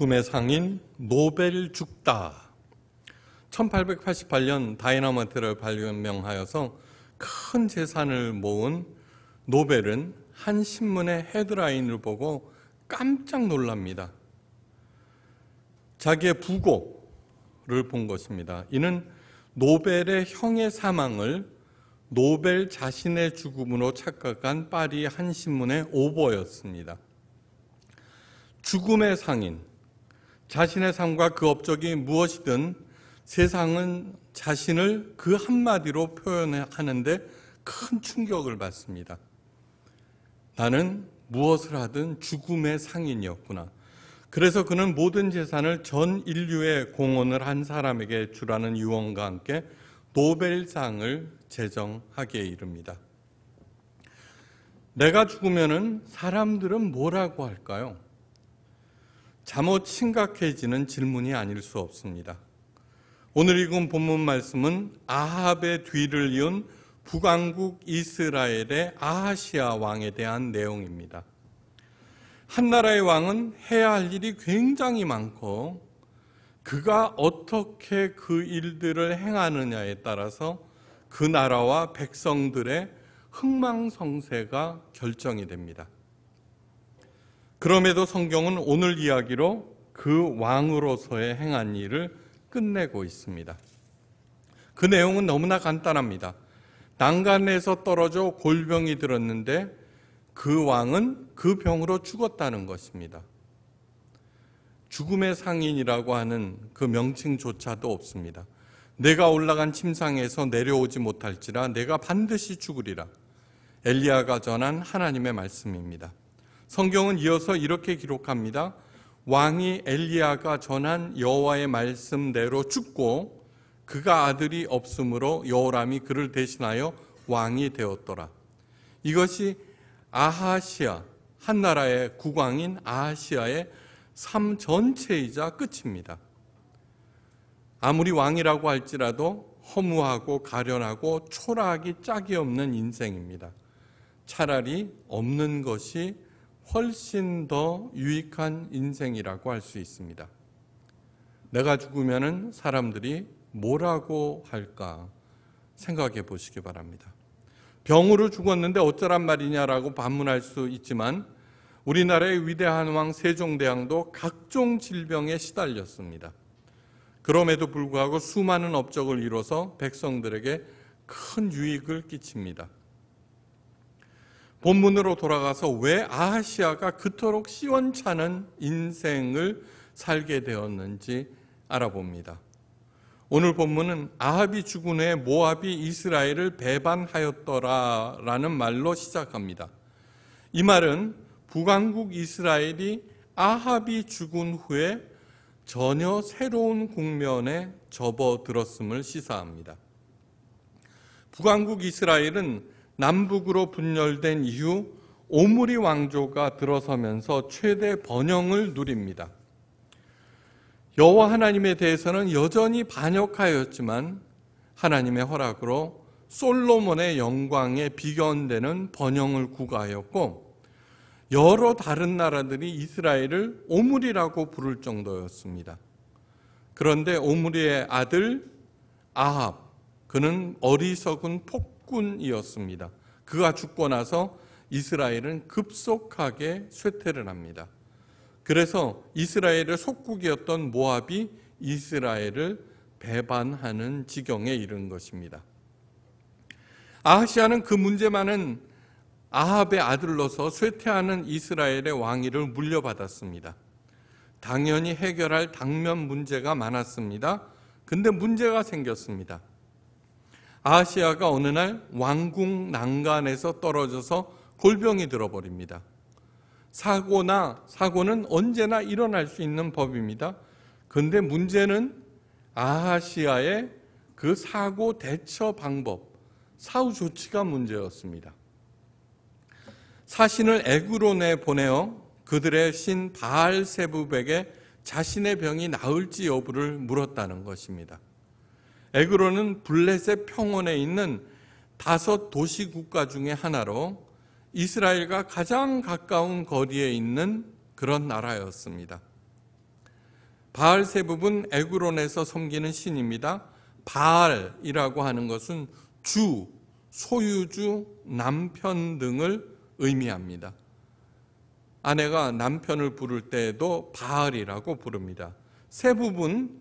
죽음의 상인 노벨 죽다 1888년 다이너마트를 발명하여서 큰 재산을 모은 노벨은 한 신문의 헤드라인을 보고 깜짝 놀랍니다. 자기의 부고를 본 것입니다. 이는 노벨의 형의 사망을 노벨 자신의 죽음으로 착각한 파리 한 신문의 오보였습니다. 죽음의 상인, 자신의 삶과 그 업적이 무엇이든 세상은 자신을 그 한마디로 표현하는데 큰 충격을 받습니다. 나는 무엇을 하든 죽음의 상인이었구나. 그래서 그는 모든 재산을 전인류의 공헌을 한 사람에게 주라는 유언과 함께 노벨상을 제정하게 이릅니다. 내가 죽으면 사람들은 뭐라고 할까요? 잠옷 심각해지는 질문이 아닐 수 없습니다. 오늘 읽은 본문 말씀은 아합의 뒤를 이은 북왕국 이스라엘의 아하시아 왕에 대한 내용입니다. 한 나라의 왕은 해야 할 일이 굉장히 많고 그가 어떻게 그 일들을 행하느냐에 따라서 그 나라와 백성들의 흥망성쇠가 결정이 됩니다. 그럼에도 성경은 오늘 이야기로 그 왕으로서의 행한 일을 끝내고 있습니다. 그 내용은 너무나 간단합니다. 난간에서 떨어져 골병이 들었는데 그 왕은 그 병으로 죽었다는 것입니다. 죽음의 상인이라고 하는 그 명칭조차도 없습니다. 내가 올라간 침상에서 내려오지 못할지라 내가 반드시 죽으리라. 엘리야가 전한 하나님의 말씀입니다. 성경은 이어서 이렇게 기록합니다. 왕이 엘리야가 전한 여호와의 말씀대로 죽고 그가 아들이 없으므로 여호람이 그를 대신하여 왕이 되었더라. 이것이 아하시아 한 나라의 국왕인 아하시아의 삶 전체이자 끝입니다. 아무리 왕이라고 할지라도 허무하고 가련하고 초라하기 짝이 없는 인생입니다. 차라리 없는 것이 훨씬 더 유익한 인생이라고 할 수 있습니다. 내가 죽으면 사람들이 뭐라고 할까 생각해 보시기 바랍니다. 병으로 죽었는데 어쩌란 말이냐라고 반문할 수 있지만 우리나라의 위대한 왕 세종대왕도 각종 질병에 시달렸습니다. 그럼에도 불구하고 수많은 업적을 이뤄서 백성들에게 큰 유익을 끼칩니다. 본문으로 돌아가서 왜 아하시아가 그토록 시원찮은 인생을 살게 되었는지 알아봅니다. 오늘 본문은 아합이 죽은 후에 모압이 이스라엘을 배반하였더라라는 말로 시작합니다. 이 말은 북왕국 이스라엘이 아합이 죽은 후에 전혀 새로운 국면에 접어들었음을 시사합니다. 북왕국 이스라엘은 남북으로 분열된 이후 오므리 왕조가 들어서면서 최대 번영을 누립니다. 여호와 하나님에 대해서는 여전히 반역하였지만 하나님의 허락으로 솔로몬의 영광에 비견되는 번영을 구가하였고 여러 다른 나라들이 이스라엘을 오므리라고 부를 정도였습니다. 그런데 오므리의 아들 아합 그는 어리석은 폭 죽군이었습니다. 그가 죽고 나서 이스라엘은 급속하게 쇠퇴를 합니다. 그래서 이스라엘의 속국이었던 모압이 이스라엘을 배반하는 지경에 이른 것입니다. 아하시아는 그 문제만은 아합의 아들로서 쇠퇴하는 이스라엘의 왕위를 물려받았습니다. 당연히 해결할 당면 문제가 많았습니다. 근데 문제가 생겼습니다. 아시아가 어느 날 왕궁 난간에서 떨어져서 골병이 들어버립니다. 사고나 사고는 언제나 일어날 수 있는 법입니다. 근데 문제는 아하시아의 그 사고 대처 방법, 사후 조치가 문제였습니다. 사신을 에그론에 보내어 그들의 신 바알 세부백에 자신의 병이 나을지 여부를 물었다는 것입니다. 에그로는 블레셋 평원에 있는 다섯 도시 국가 중의 하나로 이스라엘과 가장 가까운 거리에 있는 그런 나라였습니다. 바알 세부분 에그론에서 섬기는 신입니다. 바알이라고 하는 것은 주, 소유주, 남편 등을 의미합니다. 아내가 남편을 부를 때에도 바알이라고 부릅니다. 세부분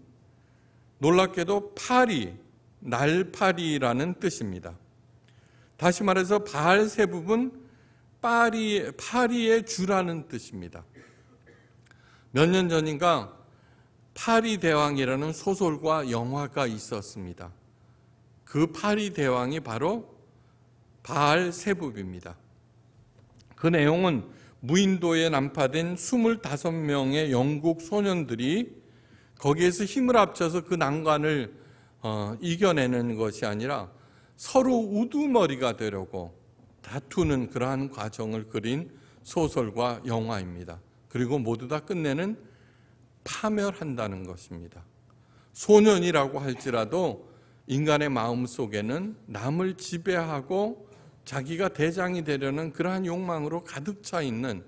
놀랍게도 파리, 날파리라는 뜻입니다. 다시 말해서 발세부분 파리, 파리의 주라는 뜻입니다. 몇 년 전인가 파리 대왕이라는 소설과 영화가 있었습니다. 그 파리 대왕이 바로 발알세부입니다그 내용은 무인도에 난파된 25명의 영국 소년들이 거기에서 힘을 합쳐서 그 난관을 어, 이겨내는 것이 아니라 서로 우두머리가 되려고 다투는 그러한 과정을 그린 소설과 영화입니다. 그리고 모두 다 끝내는 파멸한다는 것입니다. 소년이라고 할지라도 인간의 마음 속에는 남을 지배하고 자기가 대장이 되려는 그러한 욕망으로 가득 차 있는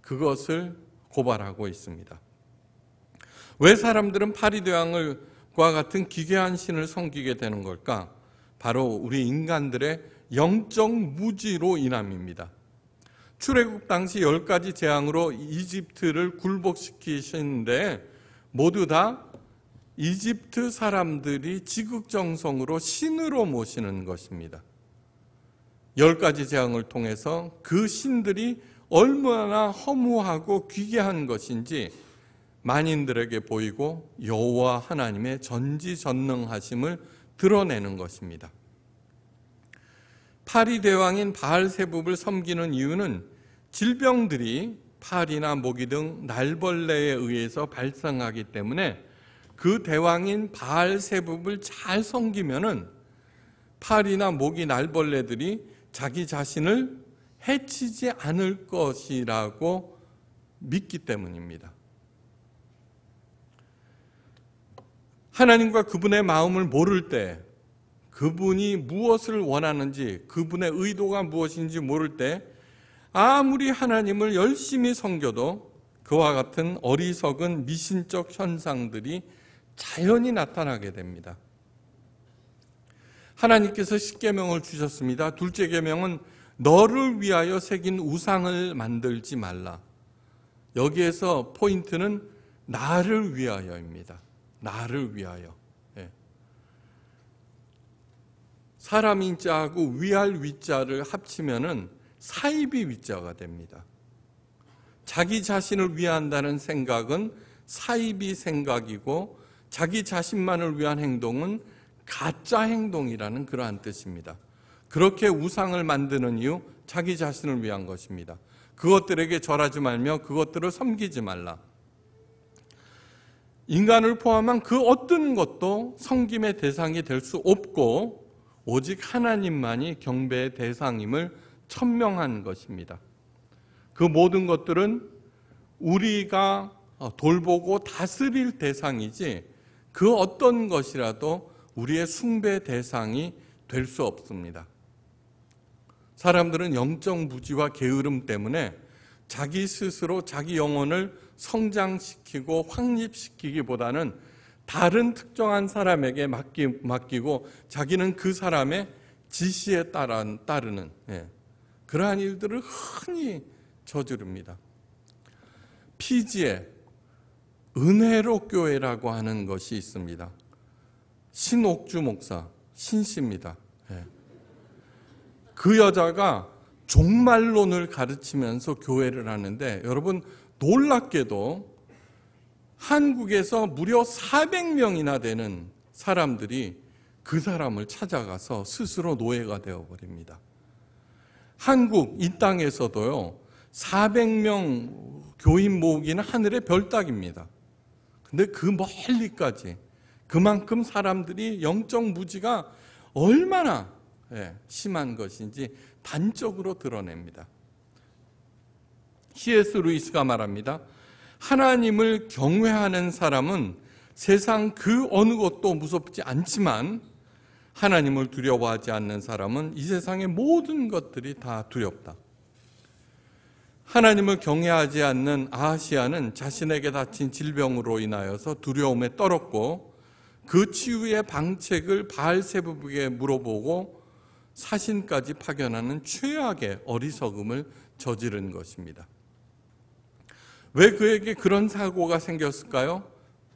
그것을 고발하고 있습니다. 왜 사람들은 파리대왕과 같은 기괴한 신을 섬기게 되는 걸까? 바로 우리 인간들의 영적 무지로 인함입니다. 출애굽 당시 10가지 재앙으로 이집트를 굴복시키시는데 모두 다 이집트 사람들이 지극정성으로 신으로 모시는 것입니다. 10가지 재앙을 통해서 그 신들이 얼마나 허무하고 기괴한 것인지 만인들에게 보이고 여호와 하나님의 전지전능하심을 드러내는 것입니다. 파리 대왕인 바알세붑을 섬기는 이유는 질병들이 파리나 모기 등 날벌레에 의해서 발생하기 때문에 그 대왕인 바알세붑을 잘 섬기면은 파리나 모기 날벌레들이 자기 자신을 해치지 않을 것이라고 믿기 때문입니다. 하나님과 그분의 마음을 모를 때 그분이 무엇을 원하는지 그분의 의도가 무엇인지 모를 때 아무리 하나님을 열심히 섬겨도 그와 같은 어리석은 미신적 현상들이 자연히 나타나게 됩니다. 하나님께서 십계명을 주셨습니다. 둘째 계명은 너를 위하여 새긴 우상을 만들지 말라. 여기에서 포인트는 나를 위하여입니다. 나를 위하여. 예. 사람인 자하고 위할 위자를 합치면은 사이비 위자가 됩니다. 자기 자신을 위한다는 생각은 사이비 생각이고 자기 자신만을 위한 행동은 가짜 행동이라는 그러한 뜻입니다. 그렇게 우상을 만드는 이유 자기 자신을 위한 것입니다. 그것들에게 절하지 말며 그것들을 섬기지 말라. 인간을 포함한 그 어떤 것도 성김의 대상이 될 수 없고 오직 하나님만이 경배의 대상임을 천명한 것입니다. 그 모든 것들은 우리가 돌보고 다스릴 대상이지 그 어떤 것이라도 우리의 숭배 대상이 될 수 없습니다. 사람들은 영적 무지와 게으름 때문에 자기 스스로 자기 영혼을 성장시키고 확립시키기보다는 다른 특정한 사람에게 맡기, 고 자기는 그 사람의 지시에 따라, 따르는 예. 그러한 일들을 흔히 저지릅니다. 피지에 은혜로 교회라고 하는 것이 있습니다. 신옥주 목사 신씨입니다. 예. 그 여자가 종말론을 가르치면서 교회를 하는데 여러분 놀랍게도 한국에서 무려 400명이나 되는 사람들이 그 사람을 찾아가서 스스로 노예가 되어 버립니다. 한국 이 땅에서도요. 400명 교인 모으기는 하늘의 별따기입니다. 근데 그 멀리까지 그만큼 사람들이 영적 무지가 얼마나 예, 심한 것인지 단적으로 드러냅니다. C.S. 루이스가 말합니다. 하나님을 경외하는 사람은 세상 그 어느 것도 무섭지 않지만 하나님을 두려워하지 않는 사람은 이 세상의 모든 것들이 다 두렵다. 하나님을 경외하지 않는 아시아는 자신에게 닥친 질병으로 인하여서 두려움에 떨었고 그 치유의 방책을 바알세부에게 물어보고 사신까지 파견하는 최악의 어리석음을 저지른 것입니다. 왜 그에게 그런 사고가 생겼을까요?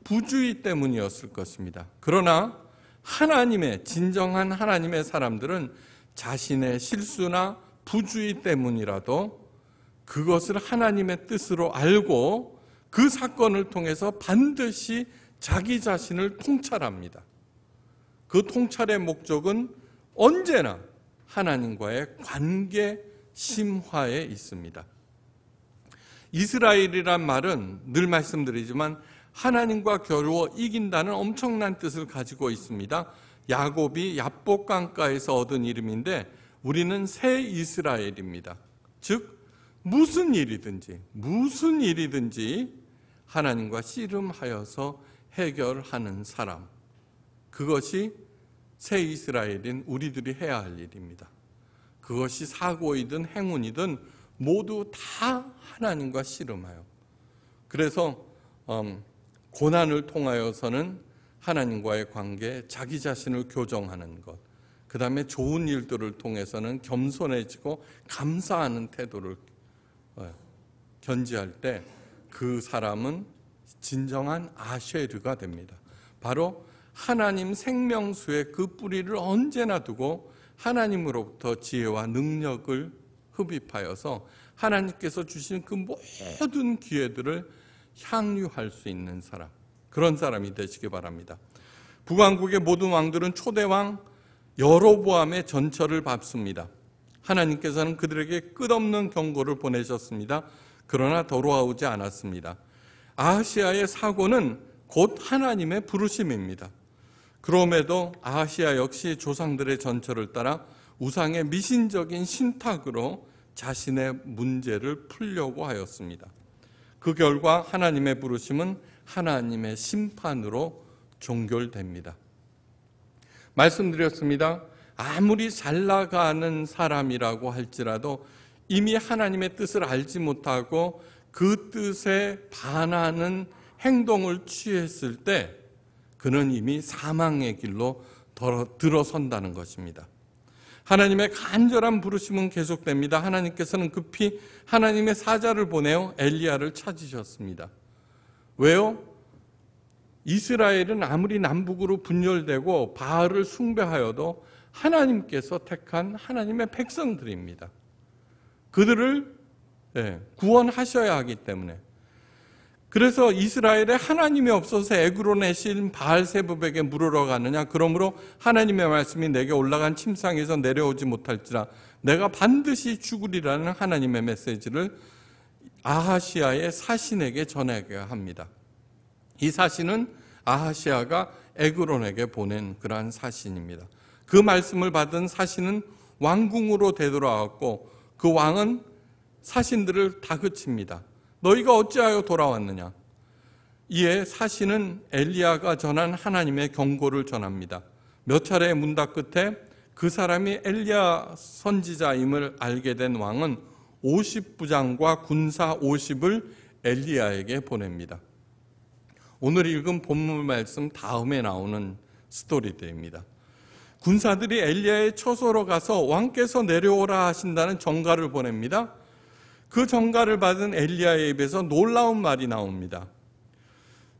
부주의 때문이었을 것입니다. 그러나 하나님의, 진정한 하나님의 사람들은 자신의 실수나 부주의 때문이라도 그것을 하나님의 뜻으로 알고 그 사건을 통해서 반드시 자기 자신을 통찰합니다. 그 통찰의 목적은 언제나 하나님과의 관계 심화에 있습니다. 이스라엘이란 말은 늘 말씀드리지만 하나님과 겨루어 이긴다는 엄청난 뜻을 가지고 있습니다. 야곱이 야복강가에서 얻은 이름인데 우리는 새 이스라엘입니다. 즉 무슨 일이든지 무슨 일이든지 하나님과 씨름하여서 해결하는 사람. 그것이 새 이스라엘인 우리들이 해야 할 일입니다. 그것이 사고이든 행운이든 모두 다 하나님과 씨름하여. 그래서 음, 고난을 통하여서는 하나님과의 관계, 자기 자신을 교정하는 것, 그 다음에 좋은 일들을 통해서는 겸손해지고 감사하는 태도를 어, 견지할 때 그 사람은 진정한 아쉐르가 됩니다. 바로 하나님 생명수의 그 뿌리를 언제나 두고 하나님으로부터 지혜와 능력을 흡입하여서 하나님께서 주신 그 모든 기회들을 향유할 수 있는 사람 그런 사람이 되시기 바랍니다. 북왕국의 모든 왕들은 초대왕 여로보암의 전철을 밟습니다. 하나님께서는 그들에게 끝없는 경고를 보내셨습니다. 그러나 돌아오지 않았습니다. 아시아의 사고는 곧 하나님의 부르심입니다. 그럼에도 아시아 역시 조상들의 전철을 따라 우상의 미신적인 신탁으로 자신의 문제를 풀려고 하였습니다. 그 결과 하나님의 부르심은 하나님의 심판으로 종결됩니다. 말씀드렸습니다. 아무리 잘 나가는 사람이라고 할지라도 이미 하나님의 뜻을 알지 못하고 그 뜻에 반하는 행동을 취했을 때 그는 이미 사망의 길로 들어선다는 것입니다. 하나님의 간절한 부르심은 계속됩니다. 하나님께서는 급히 하나님의 사자를 보내어 엘리야를 찾으셨습니다. 왜요? 이스라엘은 아무리 남북으로 분열되고 바알을 숭배하여도 하나님께서 택한 하나님의 백성들입니다. 그들을 예, 구원하셔야 하기 때문에 그래서 이스라엘에 하나님이 없어서 에그로의신 바알세법에게 물으러 가느냐 그러므로 하나님의 말씀이 내게 올라간 침상에서 내려오지 못할지라 내가 반드시 죽으리라는 하나님의 메시지를 아하시아의 사신에게 전하게 합니다. 이 사신은 아하시아가 에그론에게 보낸 그러한 사신입니다. 그 말씀을 받은 사신은 왕궁으로 되돌아왔고 그 왕은 사신들을 다그칩니다. 너희가 어찌하여 돌아왔느냐? 이에 사신은 엘리야가 전한 하나님의 경고를 전합니다. 몇 차례의 문답 끝에 그 사람이 엘리야 선지자임을 알게 된 왕은 50부장과 군사 50을 엘리야에게 보냅니다. 오늘 읽은 본문 말씀 다음에 나오는 스토리들입니다. 군사들이 엘리야의 처소로 가서 왕께서 내려오라 하신다는 전가를 보냅니다. 그 정가를 받은 엘리야의 입에서 놀라운 말이 나옵니다.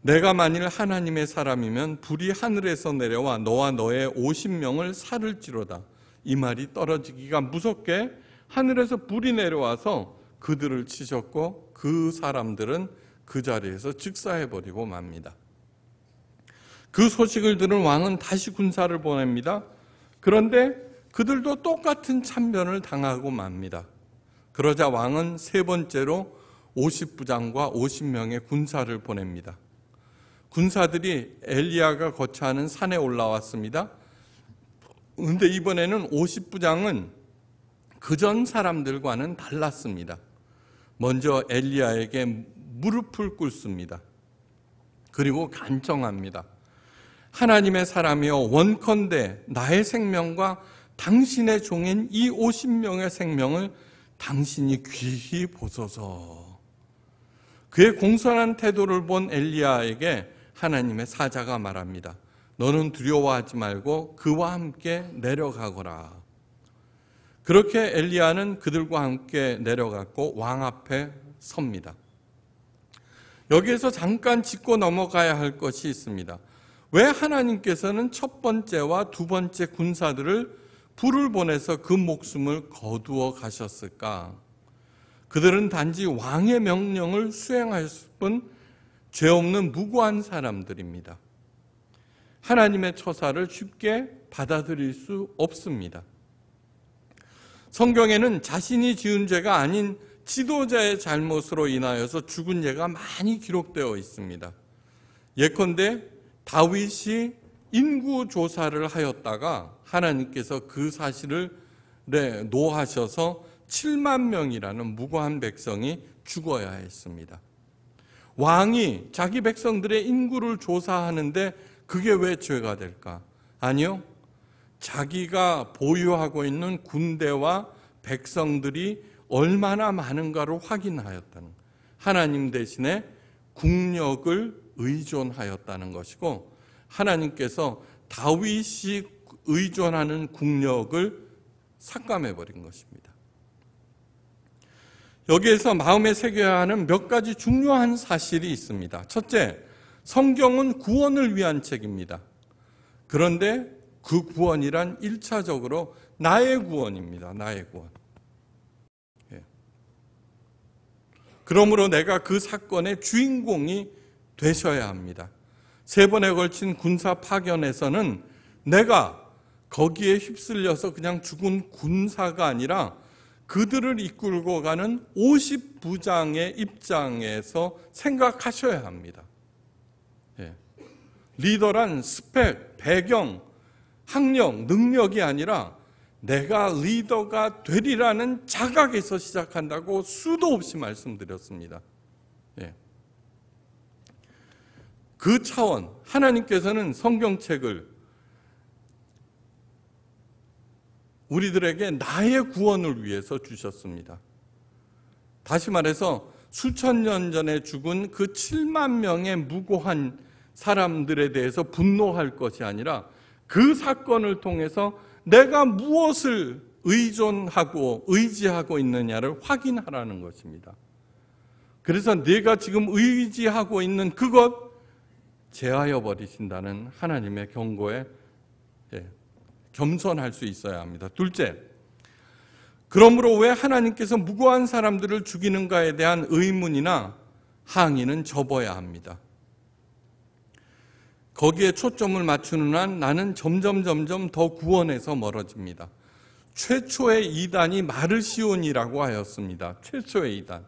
내가 만일 하나님의 사람이면 불이 하늘에서 내려와 너와 너의 50명을 살을찌로다. 이 말이 떨어지기가 무섭게 하늘에서 불이 내려와서 그들을 치셨고 그 사람들은 그 자리에서 즉사해버리고 맙니다. 그 소식을 들은 왕은 다시 군사를 보냅니다. 그런데 그들도 똑같은 참변을 당하고 맙니다. 그러자 왕은 세 번째로 50부장과 50명의 군사를 보냅니다. 군사들이 엘리야가 거처하는 산에 올라왔습니다. 그런데 이번에는 50부장은 그 전 사람들과는 달랐습니다. 먼저 엘리야에게 무릎을 꿇습니다. 그리고 간청합니다. 하나님의 사람이여 원컨대 나의 생명과 당신의 종인 이 50명의 생명을 당신이 귀히 보소서. 그의 공손한 태도를 본 엘리야에게 하나님의 사자가 말합니다. 너는 두려워하지 말고 그와 함께 내려가거라. 그렇게 엘리야는 그들과 함께 내려갔고 왕 앞에 섭니다. 여기에서 잠깐 짚고 넘어가야 할 것이 있습니다. 왜 하나님께서는 첫 번째와 두 번째 군사들을 불을 보내서 그 목숨을 거두어 가셨을까? 그들은 단지 왕의 명령을 수행할 뿐 죄 없는 무고한 사람들입니다. 하나님의 처사를 쉽게 받아들일 수 없습니다. 성경에는 자신이 지은 죄가 아닌 지도자의 잘못으로 인하여서 죽은 죄가 많이 기록되어 있습니다. 예컨대 다윗이 인구 조사를 하였다가 하나님께서 그 사실을 네, 노하셔서 7만 명이라는 무고한 백성이 죽어야 했습니다. 왕이 자기 백성들의 인구를 조사하는데 그게 왜 죄가 될까? 아니요. 자기가 보유하고 있는 군대와 백성들이 얼마나 많은가를 확인하였다는 하나님 대신에 국력을 의존하였다는 것이고 하나님께서 다윗이 의존하는 국력을 삭감해 버린 것입니다. 여기에서 마음에 새겨야 하는 몇 가지 중요한 사실이 있습니다. 첫째, 성경은 구원을 위한 책입니다. 그런데 그 구원이란 1차적으로 나의 구원입니다. 나의 구원. 예. 그러므로 내가 그 사건의 주인공이 되셔야 합니다. 세 번에 걸친 군사 파견에서는 내가 거기에 휩쓸려서 그냥 죽은 군사가 아니라 그들을 이끌고 가는 50부장의 입장에서 생각하셔야 합니다. 예. 리더란 스펙, 배경, 학력, 능력이 아니라 내가 리더가 되리라는 자각에서 시작한다고 수도 없이 말씀드렸습니다. 그 차원, 하나님께서는 성경책을 우리들에게 나의 구원을 위해서 주셨습니다. 다시 말해서 수천 년 전에 죽은 그 7만 명의 무고한 사람들에 대해서 분노할 것이 아니라 그 사건을 통해서 내가 무엇을 의존하고 의지하고 있느냐를 확인하라는 것입니다. 그래서 내가 지금 의지하고 있는 그것, 제하여 버리신다는 하나님의 경고에 예, 겸손할 수 있어야 합니다. 둘째, 그러므로 왜 하나님께서 무고한 사람들을 죽이는가에 대한 의문이나 항의는 접어야 합니다. 거기에 초점을 맞추는 한 나는 점점 점점 더 구원에서 멀어집니다. 최초의 이단이 마르시온이라고 하였습니다. 최초의 이단.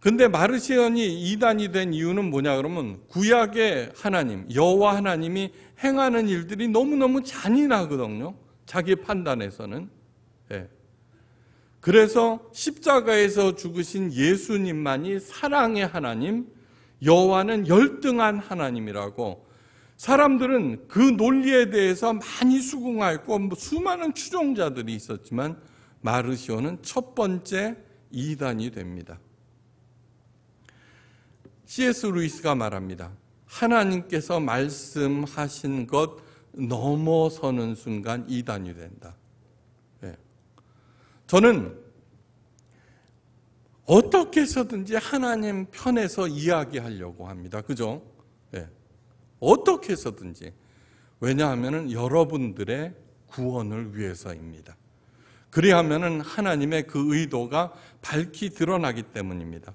근데 마르시언이 이단이 된 이유는 뭐냐 그러면 구약의 하나님, 여호와 하나님이 행하는 일들이 너무너무 잔인하거든요. 자기 판단에서는. 예. 그래서 십자가에서 죽으신 예수님만이 사랑의 하나님, 여호와는 열등한 하나님이라고 사람들은 그 논리에 대해서 많이 수긍하였고 뭐 수많은 추종자들이 있었지만 마르시오는 첫 번째 이단이 됩니다. C.S. 루이스가 말합니다. 하나님께서 말씀하신 것 넘어서는 순간 이단이 된다. 예. 저는 어떻게 해서든지 하나님 편에서 이야기하려고 합니다. 그죠? 예. 어떻게 해서든지. 왜냐하면 여러분들의 구원을 위해서입니다. 그리하면 하나님의 그 의도가 밝히 드러나기 때문입니다.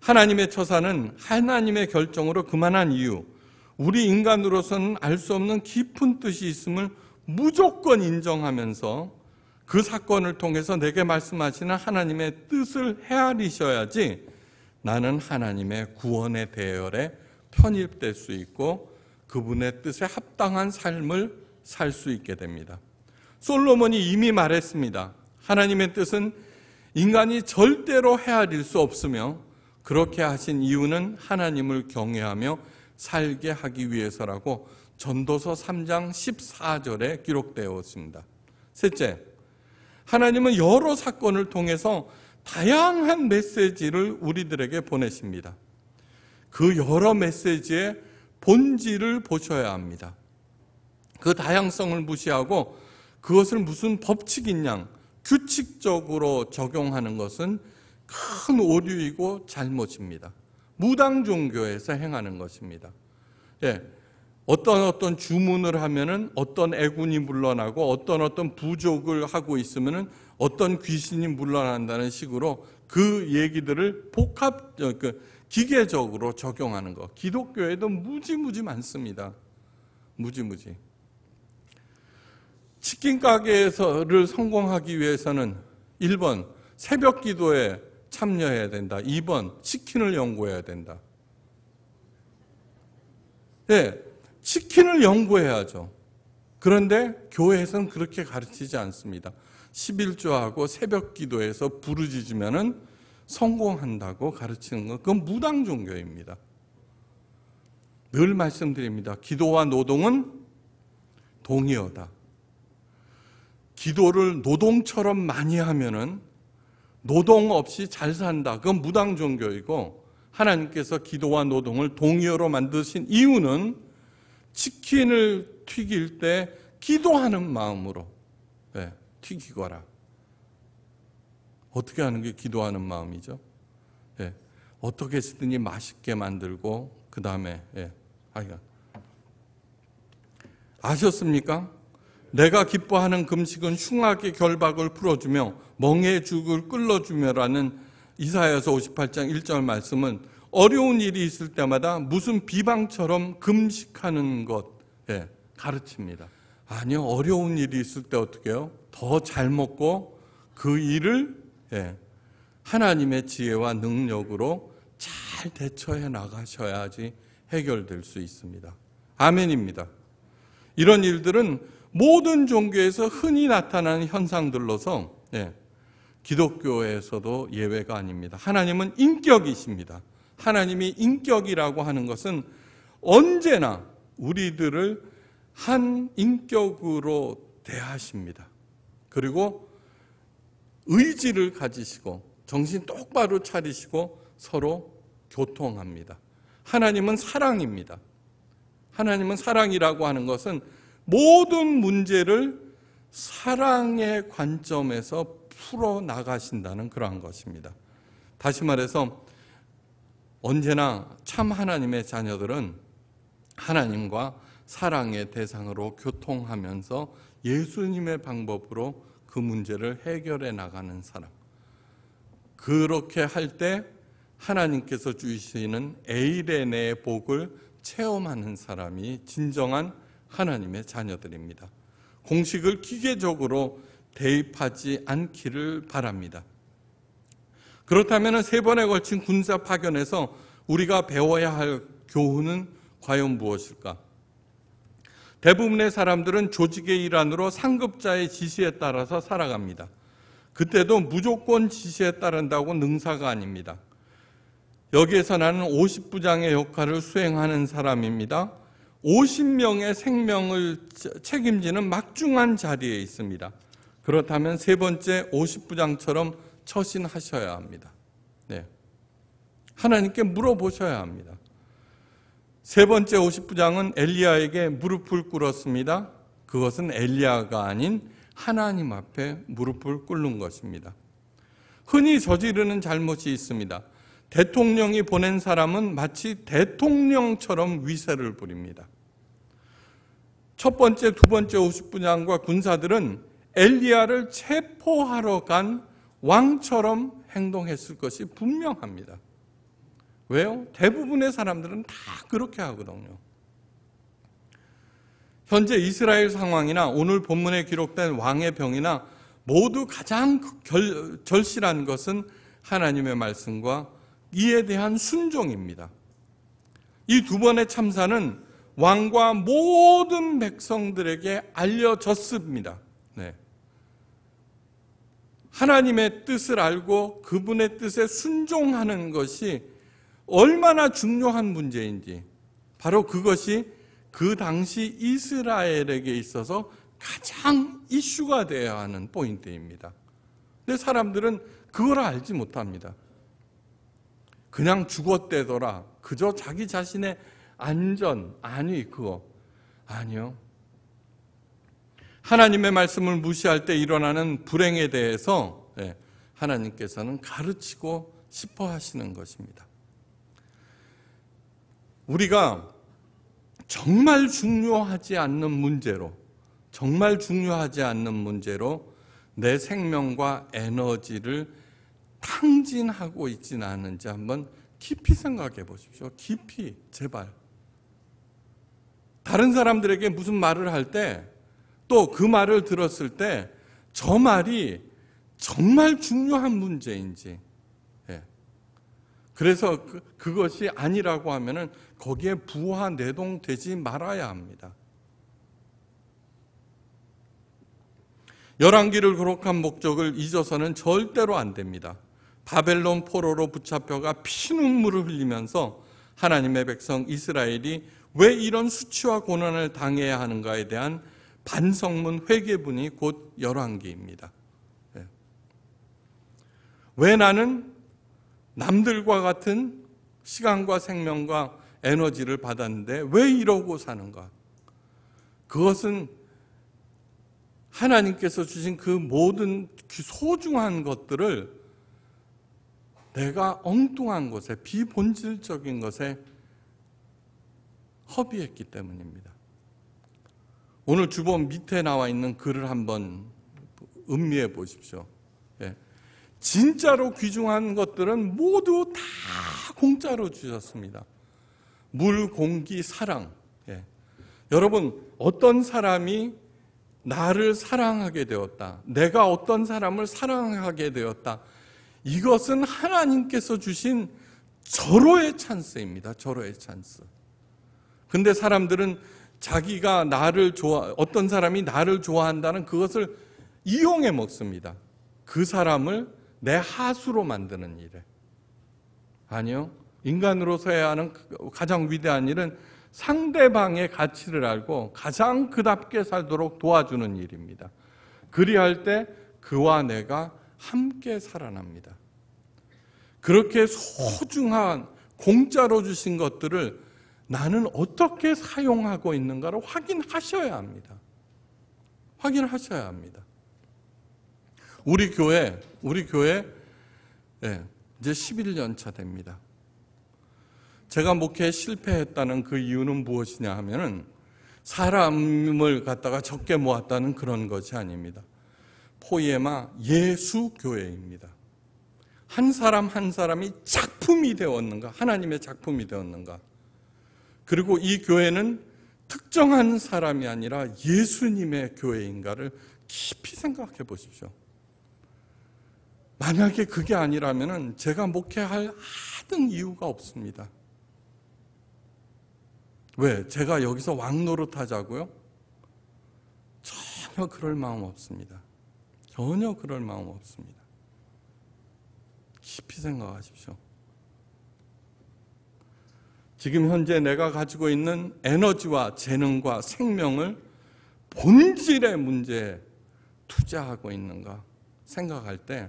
하나님의 처사는 하나님의 결정으로 그만한 이유, 우리 인간으로서는 알 수 없는 깊은 뜻이 있음을 무조건 인정하면서 그 사건을 통해서 내게 말씀하시는 하나님의 뜻을 헤아리셔야지 나는 하나님의 구원의 대열에 편입될 수 있고 그분의 뜻에 합당한 삶을 살 수 있게 됩니다. 솔로몬이 이미 말했습니다. 하나님의 뜻은 인간이 절대로 헤아릴 수 없으며 그렇게 하신 이유는 하나님을 경외하며 살게 하기 위해서라고 전도서 3장 14절에 기록되어 있습니다. 셋째, 하나님은 여러 사건을 통해서 다양한 메시지를 우리들에게 보내십니다. 그 여러 메시지의 본질을 보셔야 합니다. 그 다양성을 무시하고 그것을 무슨 법칙인 양 규칙적으로 적용하는 것은 큰 오류이고 잘못입니다. 무당 종교에서 행하는 것입니다. 예. 어떤 어떤 주문을 하면은 어떤 애군이 물러나고 어떤 어떤 부족을 하고 있으면은 어떤 귀신이 물러난다는 식으로 그 얘기들을 복합 어, 그 기계적으로 적용하는 거. 기독교에도 무지무지 많습니다. 무지무지. 치킨 가게에서를 성공하기 위해서는 1번 새벽 기도에 참여해야 된다. 2번 치킨을 연구해야 된다. 예, 치킨을 연구해야죠. 그런데 교회에서는 그렇게 가르치지 않습니다. 11조하고 새벽 기도에서 부르짖으면은 성공한다고 가르치는 건 그건 무당 종교입니다. 늘 말씀드립니다. 기도와 노동은 동의어다. 기도를 노동처럼 많이 하면은 노동 없이 잘 산다. 그건 무당 종교이고 하나님께서 기도와 노동을 동의어로 만드신 이유는 치킨을 튀길 때 기도하는 마음으로 네, 튀기거라. 어떻게 하는 게 기도하는 마음이죠? 네, 어떻게 쓰든지 맛있게 만들고 그 다음에 예, 네, 하 아셨습니까? 내가 기뻐하는 금식은 흉악의 결박을 풀어주며 멍해 죽을 끌어주며라는 이사야서 58장 1절 말씀은 어려운 일이 있을 때마다 무슨 비방처럼 금식하는 것 예, 가르칩니다. 아니요 어려운 일이 있을 때 어떻게 해요? 더 잘 먹고 그 일을 예, 하나님의 지혜와 능력으로 잘 대처해 나가셔야지 해결될 수 있습니다. 아멘입니다. 이런 일들은 모든 종교에서 흔히 나타나는 현상들로서 예, 기독교에서도 예외가 아닙니다. 하나님은 인격이십니다. 하나님이 인격이라고 하는 것은 언제나 우리들을 한 인격으로 대하십니다. 그리고 의지를 가지시고 정신 똑바로 차리시고 서로 교통합니다. 하나님은 사랑입니다. 하나님은 사랑이라고 하는 것은 모든 문제를 사랑의 관점에서 풀어나가신다는 그러한 것입니다. 다시 말해서 언제나 참 하나님의 자녀들은 하나님과 사랑의 대상으로 교통하면서 예수님의 방법으로 그 문제를 해결해 나가는 사람. 그렇게 할 때 하나님께서 주시는 에이레네의 복을 체험하는 사람이 진정한 하나님의 자녀들입니다. 공식을 기계적으로 대입하지 않기를 바랍니다. 그렇다면 세 번에 걸친 군사 파견에서 우리가 배워야 할 교훈은 과연 무엇일까? 대부분의 사람들은 조직의 일환으로 상급자의 지시에 따라서 살아갑니다. 그때도 무조건 지시에 따른다고 능사가 아닙니다. 여기에서 나는 50부장의 역할을 수행하는 사람입니다. 50명의 생명을 책임지는 막중한 자리에 있습니다. 그렇다면 세 번째 50부장처럼 처신하셔야 합니다. 네. 하나님께 물어보셔야 합니다. 세 번째 50부장은 엘리야에게 무릎을 꿇었습니다. 그것은 엘리야가 아닌 하나님 앞에 무릎을 꿇는 것입니다. 흔히 저지르는 잘못이 있습니다. 대통령이 보낸 사람은 마치 대통령처럼 위세를 부립니다. 첫 번째, 두 번째 5 0 분양과 군사들은 엘리야를 체포하러 간 왕처럼 행동했을 것이 분명합니다. 왜요? 대부분의 사람들은 다 그렇게 하거든요. 현재 이스라엘 상황이나 오늘 본문에 기록된 왕의 병이나 모두 가장 그 결, 절실한 것은 하나님의 말씀과 이에 대한 순종입니다. 이 두 번의 참사는 왕과 모든 백성들에게 알려졌습니다. 네. 하나님의 뜻을 알고 그분의 뜻에 순종하는 것이 얼마나 중요한 문제인지 바로 그것이 그 당시 이스라엘에게 있어서 가장 이슈가 되어야 하는 포인트입니다. 근데 사람들은 그걸 알지 못합니다. 그냥 죽었대더라. 그저 자기 자신의 안전, 아니, 그거. 아니요. 하나님의 말씀을 무시할 때 일어나는 불행에 대해서 예, 하나님께서는 가르치고 싶어 하시는 것입니다. 우리가 정말 중요하지 않는 문제로, 정말 중요하지 않는 문제로 내 생명과 에너지를 탕진하고 있지는 않은지 한번 깊이 생각해 보십시오. 깊이, 제발. 다른 사람들에게 무슨 말을 할 때 또 그 말을 들었을 때 저 말이 정말 중요한 문제인지 예. 그래서 그, 것이 아니라고 하면은 거기에 부화 내동되지 말아야 합니다. 열왕기를 기록한 목적을 잊어서는 절대로 안 됩니다. 바벨론 포로로 붙잡혀가 피눈물을 흘리면서 하나님의 백성 이스라엘이 왜 이런 수치와 고난을 당해야 하는가에 대한 반성문 회개분이곧 열왕기입니다. 예. 왜 나는 남들과 같은 시간과 생명과 에너지를 받았는데 왜 이러고 사는가? 그것은 하나님께서 주신 그 모든 그 소중한 것들을 내가 엉뚱한 것에 비본질적인 것에 허비했기 때문입니다. 오늘 주본 밑에 나와 있는 글을 한번 음미해 보십시오. 예. 진짜로 귀중한 것들은 모두 다 공짜로 주셨습니다. 물, 공기, 사랑. 예. 여러분, 어떤 사람이 나를 사랑하게 되었다. 내가 어떤 사람을 사랑하게 되었다. 이것은 하나님께서 주신 절호의 찬스입니다. 절호의 찬스. 근데 사람들은 자기가 나를 좋아, 어떤 사람이 나를 좋아한다는 그것을 이용해 먹습니다. 그 사람을 내 하수로 만드는 일에. 아니요. 인간으로서 해야 하는 그, 가장 위대한 일은 상대방의 가치를 알고 가장 그답게 살도록 도와주는 일입니다. 그리할 때 그와 내가 함께 살아납니다. 그렇게 소중한 공짜로 주신 것들을 나는 어떻게 사용하고 있는가를 확인하셔야 합니다. 확인하셔야 합니다. 우리 교회, 우리 교회, 예, 이제 11년 차 됩니다. 제가 목회에 실패했다는 그 이유는 무엇이냐 하면은 사람을 갖다가 적게 모았다는 그런 것이 아닙니다. 포예마 예수교회입니다. 한 사람 한 사람이 작품이 되었는가? 하나님의 작품이 되었는가? 그리고 이 교회는 특정한 사람이 아니라 예수님의 교회인가를 깊이 생각해 보십시오. 만약에 그게 아니라면 제가 목회할 하등 이유가 없습니다. 왜? 제가 여기서 왕노릇 하자고요? 전혀 그럴 마음 없습니다. 전혀 그럴 마음 없습니다. 깊이 생각하십시오. 지금 현재 내가 가지고 있는 에너지와 재능과 생명을 본질의 문제에 투자하고 있는가 생각할 때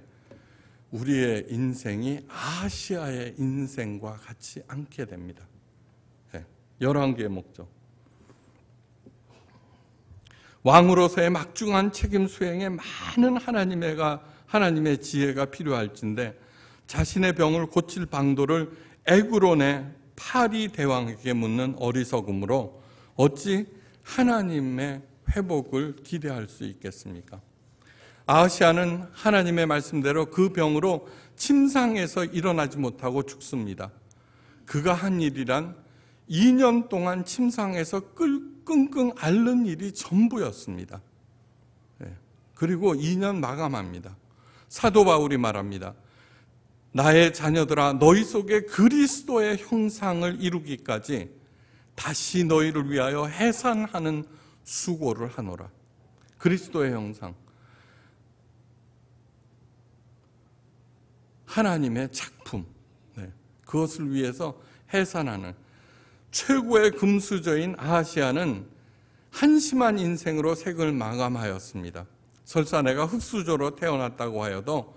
우리의 인생이 아시아의 인생과 같이 않게 됩니다. 네, 예, 11개의 목적. 왕으로서의 막중한 책임 수행에 많은 하나님의, 하나님의 지혜가 필요할진데 자신의 병을 고칠 방도를 에그론의 파리 대왕에게 묻는 어리석음으로 어찌 하나님의 회복을 기대할 수 있겠습니까? 아시아는 하나님의 말씀대로 그 병으로 침상에서 일어나지 못하고 죽습니다. 그가 한 일이란 2년 동안 침상에서 끙끙 앓는 일이 전부였습니다. 예, 그리고 2년 마감합니다. 사도 바울이 말합니다. 나의 자녀들아 너희 속에 그리스도의 형상을 이루기까지 다시 너희를 위하여 해산하는 수고를 하노라. 그리스도의 형상. 하나님의 작품. 네. 그것을 위해서 해산하는 최고의 금수저인 아시아는 한심한 인생으로 색을 마감하였습니다. 설사 내가 흙수저로 태어났다고 하여도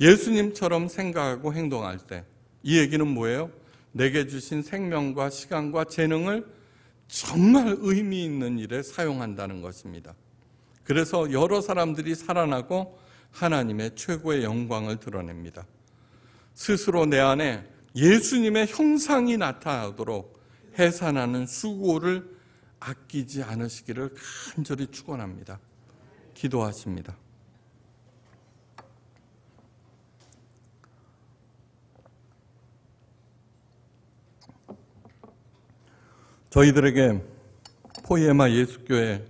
예수님처럼 생각하고 행동할 때 이 얘기는 뭐예요? 내게 주신 생명과 시간과 재능을 정말 의미 있는 일에 사용한다는 것입니다. 그래서 여러 사람들이 살아나고 하나님의 최고의 영광을 드러냅니다. 스스로 내 안에 예수님의 형상이 나타나도록 해산하는 수고를 아끼지 않으시기를 간절히 축원합니다. 기도하십니다. 저희들에게 포에마 예수교의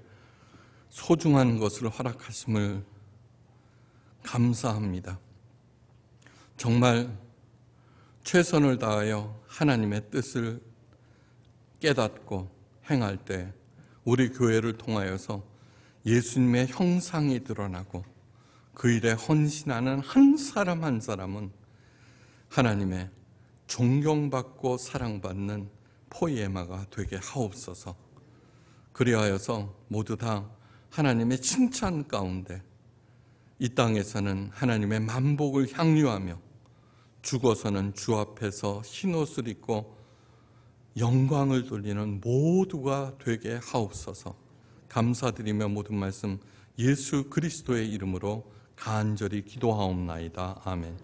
소중한 것을 허락하심을 감사합니다. 정말 최선을 다하여 하나님의 뜻을 깨닫고 행할 때 우리 교회를 통하여서 예수님의 형상이 드러나고 그 일에 헌신하는 한 사람 한 사람은 하나님의 존경받고 사랑받는 포이에마가 되게 하옵소서. 그리하여서 모두 다 하나님의 칭찬 가운데 이 땅에서는 하나님의 만복을 향유하며 죽어서는 주 앞에서 흰옷을 입고 영광을 돌리는 모두가 되게 하옵소서. 감사드리며 모든 말씀 예수 그리스도의 이름으로 간절히 기도하옵나이다. 아멘.